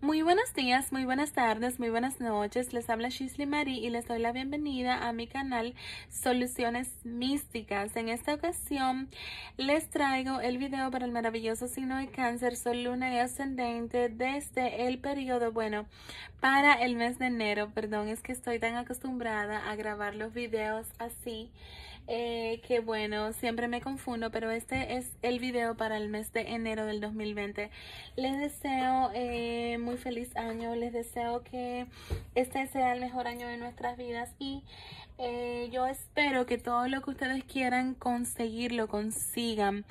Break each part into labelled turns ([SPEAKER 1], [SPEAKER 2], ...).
[SPEAKER 1] Muy buenos días, muy buenas tardes, muy buenas noches. Les habla Shisley Marie y les doy la bienvenida a mi canal Soluciones Místicas. En esta ocasión les traigo el video para el maravilloso signo de cáncer, sol, luna y ascendente desde el periodo, bueno, para el mes de enero. Perdón, es que estoy tan acostumbrada a grabar los videos así eh, que bueno, siempre me confundo, pero este es el video para el mes de enero del 2020. Les deseo eh, muy feliz año, les deseo que este sea el mejor año de nuestras vidas y eh, yo espero que todo lo que ustedes quieran conseguir lo consigan.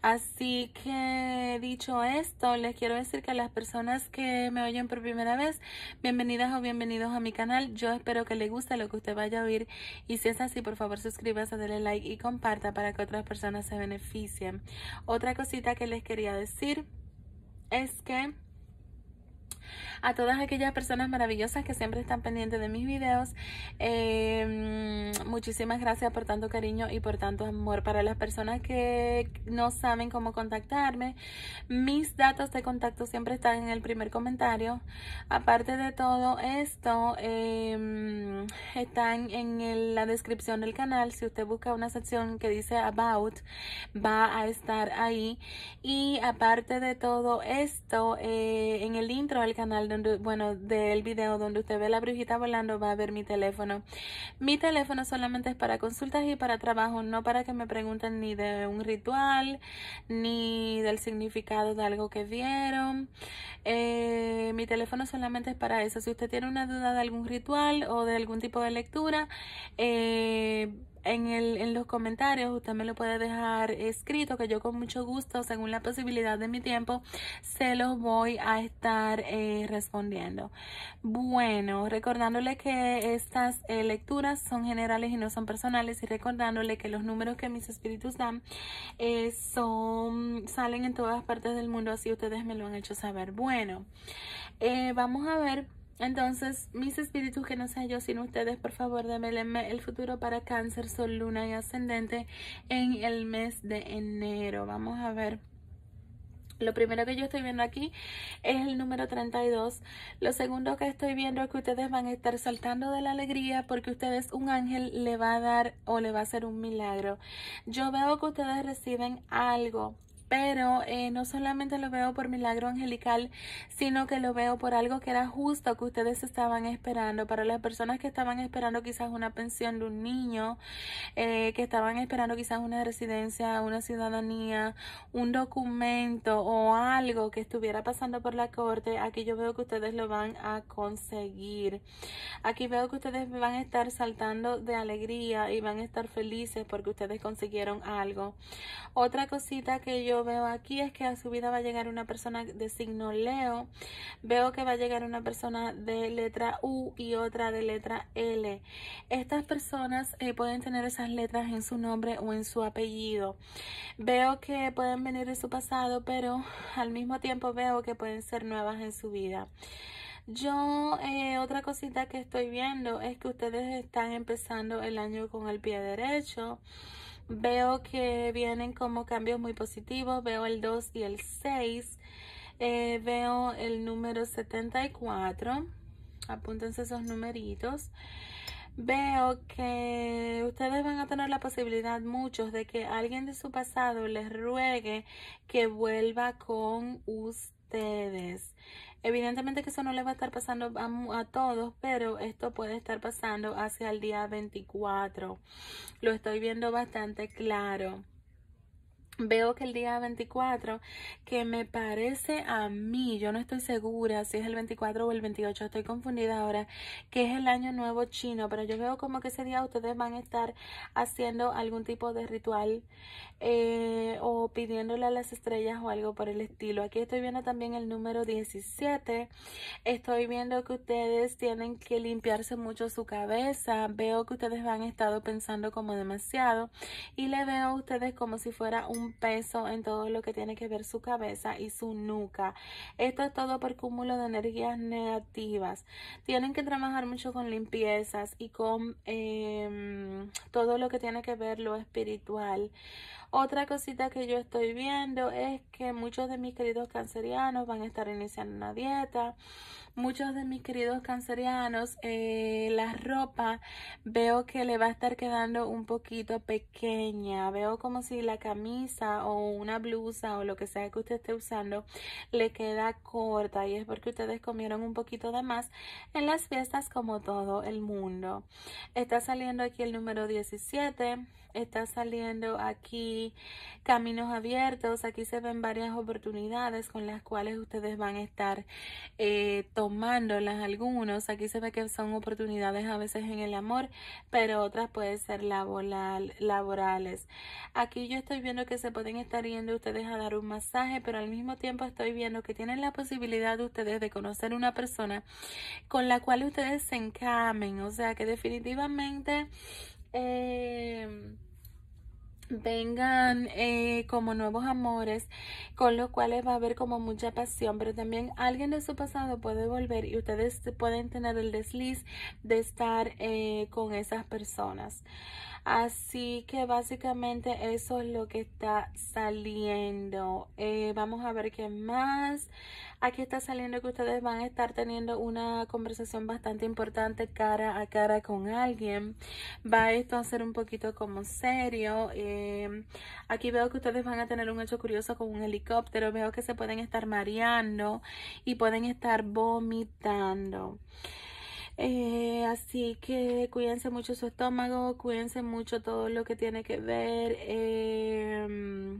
[SPEAKER 1] Así que dicho esto, les quiero decir que a las personas que me oyen por primera vez, bienvenidas o bienvenidos a mi canal. Yo espero que les guste lo que usted vaya a oír. Y si es así, por favor suscríbase, denle like y comparta para que otras personas se beneficien. Otra cosita que les quería decir es que a todas aquellas personas maravillosas que siempre están pendientes de mis videos. Em, muchísimas gracias por tanto cariño y por tanto amor. Para las personas que no saben cómo contactarme, mis datos de contacto siempre están en el primer comentario. Aparte de todo esto, em, están en la descripción del canal. Si usted busca una sección que dice About, va a estar ahí. Y aparte de todo esto, eh, en el intro del canal, donde, bueno, del video donde usted ve la brujita volando, va a ver mi teléfono. Mi teléfono son solamente es para consultas y para trabajo, no para que me pregunten ni de un ritual, ni del significado de algo que vieron. Eh, mi teléfono solamente es para eso. Si usted tiene una duda de algún ritual o de algún tipo de lectura, eh, en, los comentarios usted me lo puede dejar escrito que yo con mucho gusto, según la posibilidad de mi tiempo, se los voy a estar eh, respondiendo. Bueno, recordándole que estas eh, lecturas son generales y no son personales y recordándole que los números que mis espíritus dan eh, son salen en todas partes del mundo, así ustedes me lo han hecho saber. Bueno, vamos a ver. Entonces, mis espíritus que no sea yo sin ustedes, por favor, demélenme el futuro para cáncer, sol, luna y ascendente en el mes de enero. Vamos a ver. Lo primero que yo estoy viendo aquí es el número 32. Lo segundo que estoy viendo es que ustedes van a estar saltando de la alegría porque ustedes un ángel le va a dar o le va a hacer un milagro. Yo veo que ustedes reciben algo pero eh, no solamente lo veo por milagro angelical, sino que lo veo por algo que era justo que ustedes estaban esperando. Para las personas que estaban esperando quizás una pensión de un niño, eh, que estaban esperando quizás una residencia, una ciudadanía, un documento o algo que estuviera pasando por la corte, aquí yo veo que ustedes lo van a conseguir. Aquí veo que ustedes van a estar saltando de alegría y van a estar felices porque ustedes consiguieron algo. Otra cosita que yo veo aquí es que a su vida va a llegar una persona de signo Leo. Veo que va a llegar una persona de letra U y otra de letra L. Estas personas eh, pueden tener esas letras en su nombre o en su apellido. Veo que pueden venir de su pasado, pero al mismo tiempo veo que pueden ser nuevas en su vida. Yo, eh, otra cosita que estoy viendo es que ustedes están empezando el año con el pie derecho veo que vienen como cambios muy positivos. Veo el 2 y el 6. Eh, veo el número 74. Apúntense esos numeritos. Veo que ustedes van a tener la posibilidad, muchos, de que alguien de su pasado les ruegue que vuelva con ustedes. Evidentemente que eso no le va a estar pasando a, a, todos, pero esto puede estar pasando hacia el día 24. Lo estoy viendo bastante claro. Veo que el día 24, que me parece a mí, yo no estoy segura si es el 24 o el 28, estoy confundida ahora, que es el año nuevo chino, pero yo veo como que ese día ustedes van a estar haciendo algún tipo de ritual eh, o pidiéndole a las estrellas o algo por el estilo. Aquí estoy viendo también el número 17, estoy viendo que ustedes tienen que limpiarse mucho su cabeza, veo que ustedes han estado pensando como demasiado y le veo a ustedes como si fuera un peso en todo lo que tiene que ver su cabeza y su nuca. Esto es todo por cúmulo de energías negativas. Tienen que trabajar mucho con limpiezas y con em, todo lo que tiene que ver lo espiritual. Otra cosita que yo estoy viendo es que muchos de mis queridos cancerianos van a estar iniciando una dieta. Muchos de mis queridos cancerianos, eh, la ropa veo que le va a estar quedando un poquito pequeña. Veo como si la camisa o una blusa o lo que sea que usted esté usando le queda corta y es porque ustedes comieron un poquito de más en las fiestas como todo el mundo. Está saliendo aquí el número 17 está saliendo aquí caminos abiertos. Aquí se ven varias oportunidades con las cuales ustedes van a estar eh, tomándolas algunos. Aquí se ve que son oportunidades a veces en el amor, pero otras pueden ser laboral, laborales. Aquí yo estoy viendo que se pueden estar yendo ustedes a dar un masaje, pero al mismo tiempo estoy viendo que tienen la posibilidad de ustedes de conocer una persona con la cual ustedes se encamen. O sea que definitivamente É... vengan eh, como nuevos amores, con los cuales va a haber como mucha pasión, pero también alguien de su pasado puede volver y ustedes pueden tener el desliz de estar eh, con esas personas. Así que básicamente eso es lo que está saliendo. Eh, vamos a ver qué más. Aquí está saliendo que ustedes van a estar teniendo una conversación bastante importante cara a cara con alguien. Va esto a ser un poquito como serio. Eh, aquí veo que ustedes van a tener un hecho curioso con un helicóptero. Veo que se pueden estar mareando y pueden estar vomitando. Eh, así que cuídense mucho su estómago, cuídense mucho todo lo que tiene que ver. Eh,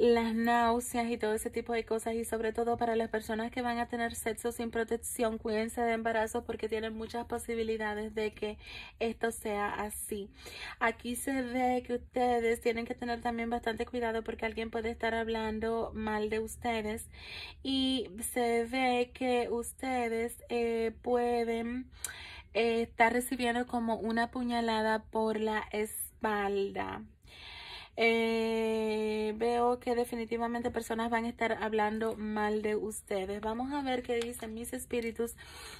[SPEAKER 1] las náuseas y todo ese tipo de cosas y sobre todo para las personas que van a tener sexo sin protección, cuídense de embarazo porque tienen muchas posibilidades de que esto sea así. Aquí se ve que ustedes tienen que tener también bastante cuidado porque alguien puede estar hablando mal de ustedes y se ve que ustedes eh, pueden eh, estar recibiendo como una puñalada por la espalda. Eh, veo que definitivamente personas van a estar hablando mal de ustedes. Vamos a ver qué dicen mis espíritus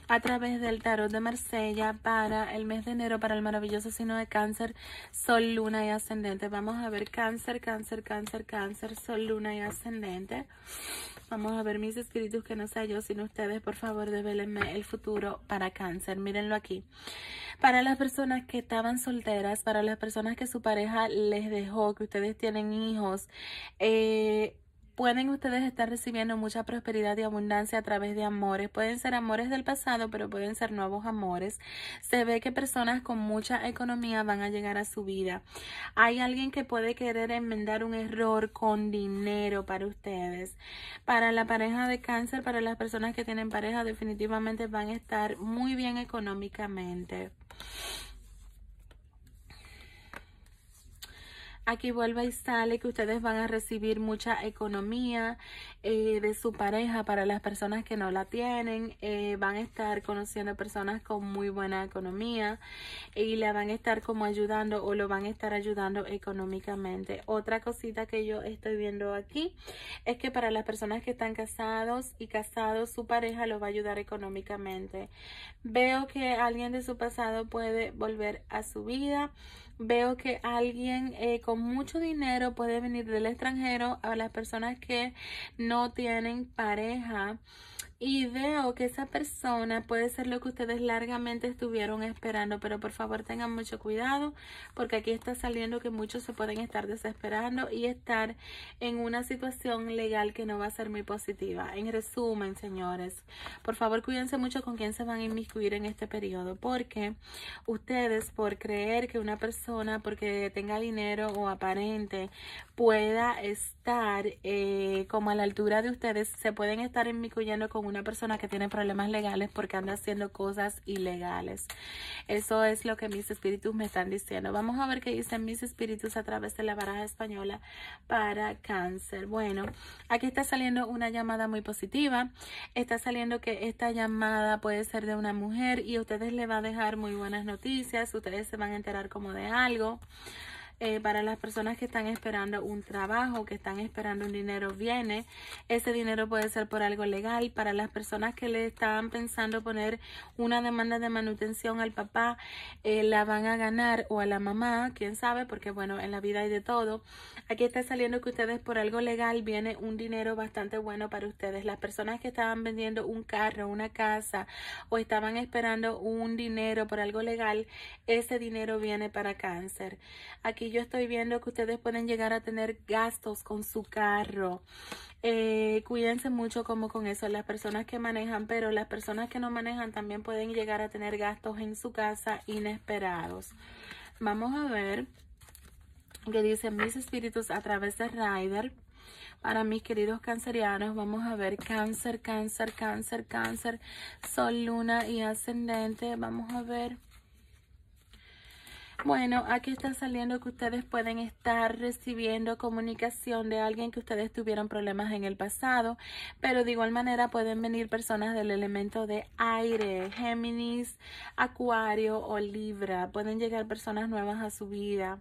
[SPEAKER 1] a través del tarot de Marsella para el mes de enero, para el maravilloso signo de cáncer, sol, luna y ascendente. Vamos a ver cáncer, cáncer, cáncer, cáncer, sol, luna y ascendente. Vamos a ver mis escritos que no sea yo, sino ustedes, por favor, develenme el futuro para cáncer. Mírenlo aquí. Para las personas que estaban solteras, para las personas que su pareja les dejó, que ustedes tienen hijos, eh, Pueden ustedes estar recibiendo mucha prosperidad y abundancia a través de amores. Pueden ser amores del pasado, pero pueden ser nuevos amores. Se ve que personas con mucha economía van a llegar a su vida. Hay alguien que puede querer enmendar un error con dinero para ustedes. Para la pareja de cáncer, para las personas que tienen pareja, definitivamente van a estar muy bien económicamente. aquí vuelve y sale que ustedes van a recibir mucha economía eh, de su pareja para las personas que no la tienen. Eh, van a estar conociendo personas con muy buena economía y la van a estar como ayudando o lo van a estar ayudando económicamente. Otra cosita que yo estoy viendo aquí es que para las personas que están casados y casados, su pareja lo va a ayudar económicamente. Veo que alguien de su pasado puede volver a su vida veo que alguien eh, con mucho dinero puede venir del extranjero a las personas que no tienen pareja y veo que esa persona puede ser lo que ustedes largamente estuvieron esperando, pero por favor tengan mucho cuidado porque aquí está saliendo que muchos se pueden estar desesperando y estar en una situación legal que no va a ser muy positiva. En resumen, señores, por favor cuídense mucho con quién se van a inmiscuir en este periodo porque ustedes por creer que una persona porque tenga dinero o aparente pueda estar eh, como a la altura de ustedes, se pueden estar inmiscuyendo con una persona que tiene problemas legales porque anda haciendo cosas ilegales. Eso es lo que mis espíritus me están diciendo. Vamos a ver qué dicen mis espíritus a través de la baraja española para cáncer. Bueno, aquí está saliendo una llamada muy positiva. Está saliendo que esta llamada puede ser de una mujer y ustedes le va a dejar muy buenas noticias. Ustedes se van a enterar como de algo. Eh, para las personas que están esperando un trabajo, que están esperando un dinero, viene. Ese dinero puede ser por algo legal. Para las personas que le estaban pensando poner una demanda de manutención al papá, eh, la van a ganar o a la mamá, quién sabe, porque bueno, en la vida hay de todo. Aquí está saliendo que ustedes por algo legal viene un dinero bastante bueno para ustedes. Las personas que estaban vendiendo un carro, una casa o estaban esperando un dinero por algo legal, ese dinero viene para cáncer. Aquí yo estoy viendo que ustedes pueden llegar a tener gastos con su carro. Eh, cuídense mucho como con eso, las personas que manejan, pero las personas que no manejan también pueden llegar a tener gastos en su casa inesperados. Vamos a ver ¿Qué dicen mis espíritus a través de Rider. Para mis queridos cancerianos, vamos a ver cáncer, cáncer, cáncer, cáncer, sol, luna y ascendente. Vamos a ver bueno, aquí está saliendo que ustedes pueden estar recibiendo comunicación de alguien que ustedes tuvieron problemas en el pasado, pero de igual manera pueden venir personas del elemento de aire, Géminis, Acuario o Libra. Pueden llegar personas nuevas a su vida.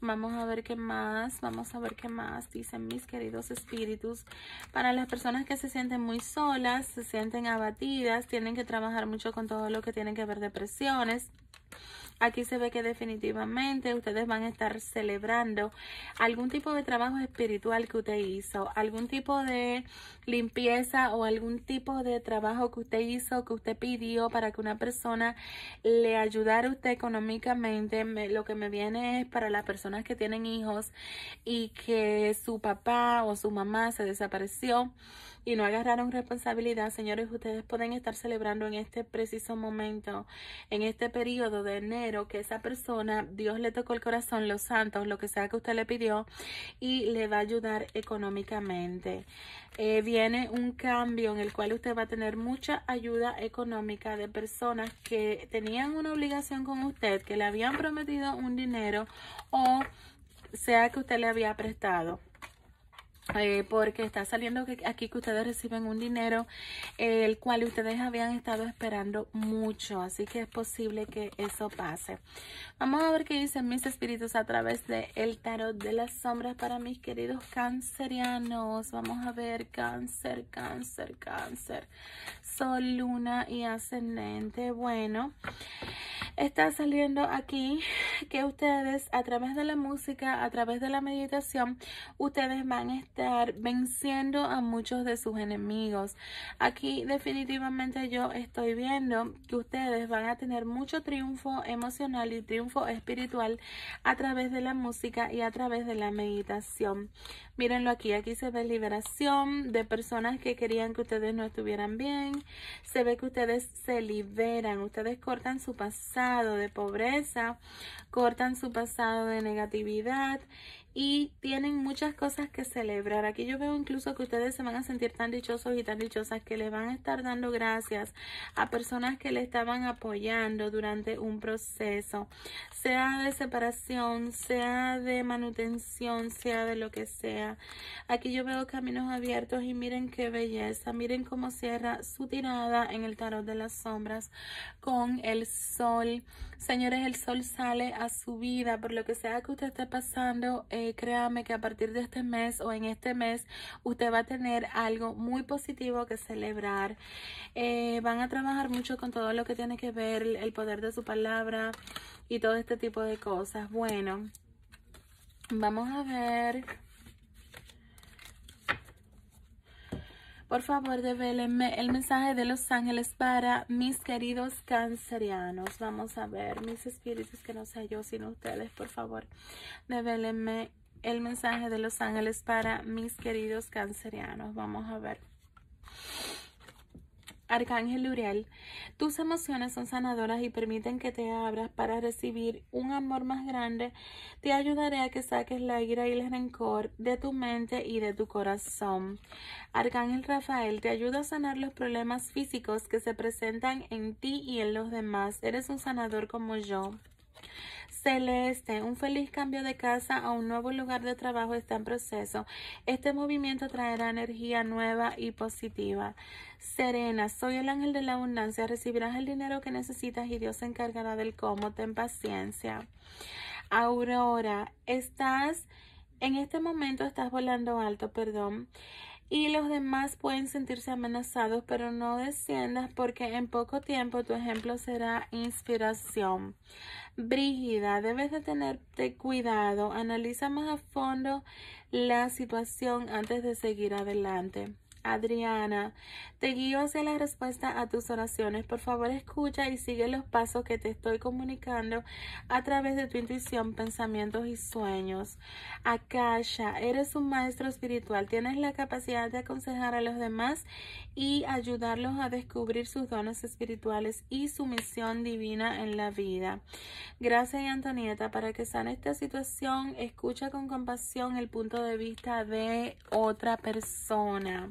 [SPEAKER 1] Vamos a ver qué más, vamos a ver qué más dicen mis queridos espíritus. Para las personas que se sienten muy solas, se sienten abatidas, tienen que trabajar mucho con todo lo que tienen que ver depresiones. Aquí se ve que definitivamente ustedes van a estar celebrando algún tipo de trabajo espiritual que usted hizo, algún tipo de limpieza o algún tipo de trabajo que usted hizo, que usted pidió para que una persona le ayudara a usted económicamente. Lo que me viene es para las personas que tienen hijos y que su papá o su mamá se desapareció y no agarraron responsabilidad, señores, ustedes pueden estar celebrando en este preciso momento, en este periodo de enero, que esa persona, Dios le tocó el corazón, los santos, lo que sea que usted le pidió, y le va a ayudar económicamente. Eh, viene un cambio en el cual usted va a tener mucha ayuda económica de personas que tenían una obligación con usted, que le habían prometido un dinero o sea que usted le había prestado. Eh, porque está saliendo que aquí que ustedes reciben un dinero eh, el cual ustedes habían estado esperando mucho así que es posible que eso pase vamos a ver qué dicen mis espíritus a través de el tarot de las sombras para mis queridos cancerianos vamos a ver cáncer cáncer cáncer sol luna y ascendente bueno está saliendo aquí que ustedes a través de la música, a través de la meditación, ustedes van a estar venciendo a muchos de sus enemigos. Aquí definitivamente yo estoy viendo que ustedes van a tener mucho triunfo emocional y triunfo espiritual a través de la música y a través de la meditación. Mírenlo aquí, aquí se ve liberación de personas que querían que ustedes no estuvieran bien. Se ve que ustedes se liberan, ustedes cortan su pasado de pobreza, cortan su pasado de negatividad y tienen muchas cosas que celebrar. Aquí yo veo incluso que ustedes se van a sentir tan dichosos y tan dichosas que le van a estar dando gracias a personas que le estaban apoyando durante un proceso, sea de separación, sea de manutención, sea de lo que sea. Aquí yo veo caminos abiertos y miren qué belleza, miren cómo cierra su tirada en el tarot de las sombras con el sol Señores, el sol sale a su vida. Por lo que sea que usted esté pasando, eh, créame que a partir de este mes o en este mes, usted va a tener algo muy positivo que celebrar. Eh, van a trabajar mucho con todo lo que tiene que ver el poder de su palabra y todo este tipo de cosas. Bueno, vamos a ver... Por favor, develenme el mensaje de los ángeles para mis queridos cancerianos. Vamos a ver, mis espíritus, que no sea yo sino ustedes, por favor, Develenme el mensaje de los ángeles para mis queridos cancerianos. Vamos a ver. Arcángel Uriel, tus emociones son sanadoras y permiten que te abras para recibir un amor más grande. Te ayudaré a que saques la ira y el rencor de tu mente y de tu corazón. Arcángel Rafael, te ayuda a sanar los problemas físicos que se presentan en ti y en los demás. Eres un sanador como yo. Celeste, un feliz cambio de casa a un nuevo lugar de trabajo está en proceso. Este movimiento traerá energía nueva y positiva. Serena, soy el ángel de la abundancia. Recibirás el dinero que necesitas y Dios se encargará del cómo. Ten paciencia. Aurora, estás, en este momento estás volando alto, perdón y los demás pueden sentirse amenazados, pero no desciendas porque en poco tiempo tu ejemplo será inspiración. Brígida, debes de tenerte cuidado, analiza más a fondo la situación antes de seguir adelante. Adriana. Te guío hacia la respuesta a tus oraciones. Por favor, escucha y sigue los pasos que te estoy comunicando a través de tu intuición, pensamientos y sueños. Akasha, eres un maestro espiritual. Tienes la capacidad de aconsejar a los demás y ayudarlos a descubrir sus dones espirituales y su misión divina en la vida. Gracias, Antonieta, para que sane esta situación, escucha con compasión el punto de vista de otra persona.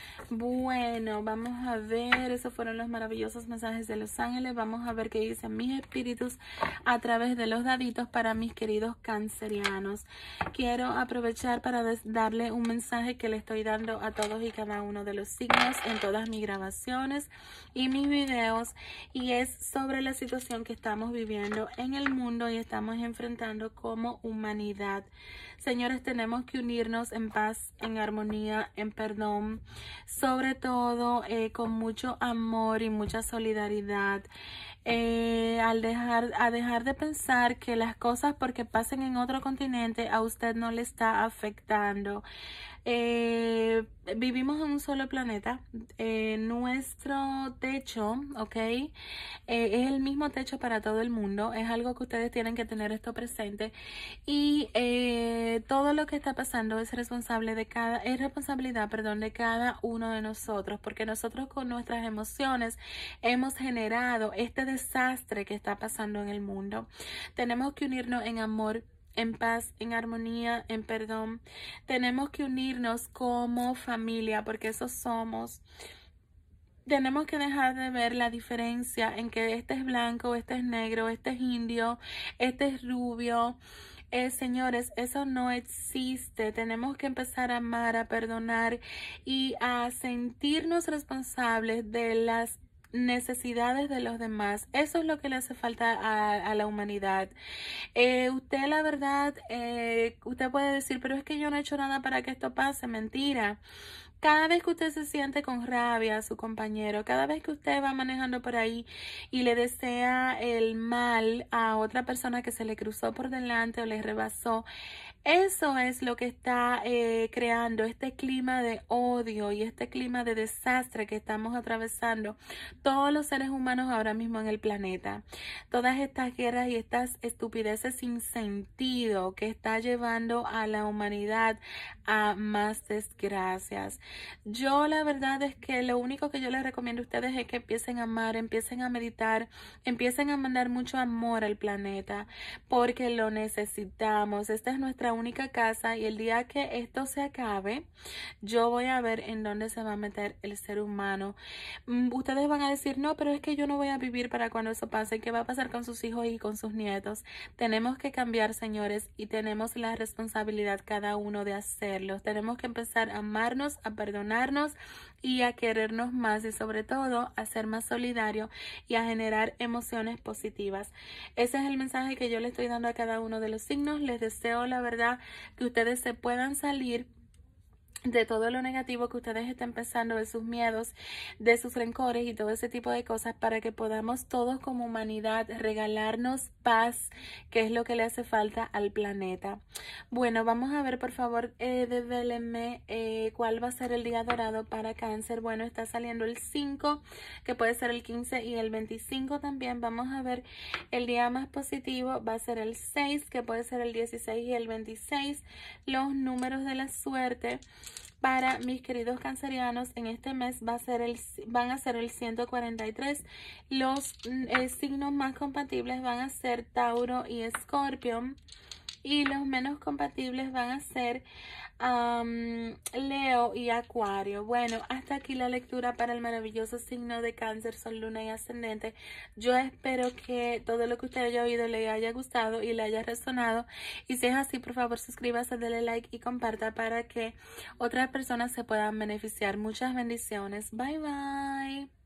[SPEAKER 1] Bueno, vamos a ver, esos fueron los maravillosos mensajes de los ángeles. Vamos a ver qué dicen mis espíritus a través de los daditos para mis queridos cancerianos. Quiero aprovechar para darle un mensaje que le estoy dando a todos y cada uno de los signos en todas mis grabaciones y mis videos. Y es sobre la situación que estamos viviendo en el mundo y estamos enfrentando como humanidad. Señores, tenemos que unirnos en paz, en armonía, en perdón sobre todo eh, con mucho amor y mucha solidaridad eh, al dejar, a dejar de pensar que las cosas porque pasen en otro continente a usted no le está afectando. Eh, vivimos en un solo planeta. Eh, nuestro techo, ¿ok? es el mismo techo para todo el mundo. Es algo que ustedes tienen que tener esto presente. Y todo lo que está pasando es responsable de cada, es responsabilidad, perdón, de cada uno de nosotros. Porque nosotros con nuestras emociones hemos generado este desastre que está pasando en el mundo. Tenemos que unirnos en amor en paz, en armonía, en perdón. Tenemos que unirnos como familia porque eso somos. Tenemos que dejar de ver la diferencia en que este es blanco, este es negro, este es indio, este es rubio. Eh, señores, eso no existe. Tenemos que empezar a amar, a perdonar y a sentirnos responsables de las necesidades de los demás. Eso es lo que le hace falta a, la humanidad. Eh, usted, la verdad, eh, usted puede decir, pero es que yo no he hecho nada para que esto pase. Mentira. Cada vez que usted se siente con rabia a su compañero, cada vez que usted va manejando por ahí y le desea el mal a otra persona que se le cruzó por delante o le rebasó, eso es lo que está eh, creando este clima de odio y este clima de desastre que estamos atravesando todos los seres humanos ahora mismo en el planeta. Todas estas guerras y estas estupideces sin sentido que está llevando a la humanidad a más desgracias. Yo la verdad es que lo único que yo les recomiendo a ustedes es que empiecen a amar, empiecen a meditar, empiecen a mandar mucho amor al planeta porque lo necesitamos. Esta es nuestra única casa y el día que esto se acabe, yo voy a ver en dónde se va a meter el ser humano. Mm, ustedes van a decir, no, pero es que yo no voy a vivir para cuando eso pase. ¿Qué va a pasar con sus hijos y con sus nietos? Tenemos que cambiar, señores, y tenemos la responsabilidad cada uno de hacerlo. Tenemos que empezar a amarnos, a perdonarnos y a querernos más y sobre todo a ser más solidario y a generar emociones positivas. Ese es el mensaje que yo le estoy dando a cada uno de los signos. Les deseo la verdad que ustedes se puedan salir de todo lo negativo que ustedes están pensando, de sus miedos, de sus rencores y todo ese tipo de cosas para que podamos todos como humanidad regalarnos paz, que es lo que le hace falta al planeta. Bueno, vamos a ver por favor, eh, develenme eh, cuál va a ser el día dorado para cáncer. Bueno, está saliendo el 5, que puede ser el 15 y el 25 también. Vamos a ver el día más positivo, va a ser el 6, que puede ser el 16 y el 26. Los números de la suerte para mis queridos cancerianos en este mes va a ser el, van a ser el 143. Los mm, eh, signos más compatibles van a ser Tauro y Escorpio y los menos compatibles van a ser Leo y Acuario. Bueno, hasta aquí la lectura para el maravilloso signo de cáncer, sol, luna y ascendente. Yo espero que todo lo que usted haya oído le haya gustado y le haya resonado. Y si es así, por favor, suscríbase, dele like y comparta para que otras personas se puedan beneficiar. Muchas bendiciones. Bye, bye.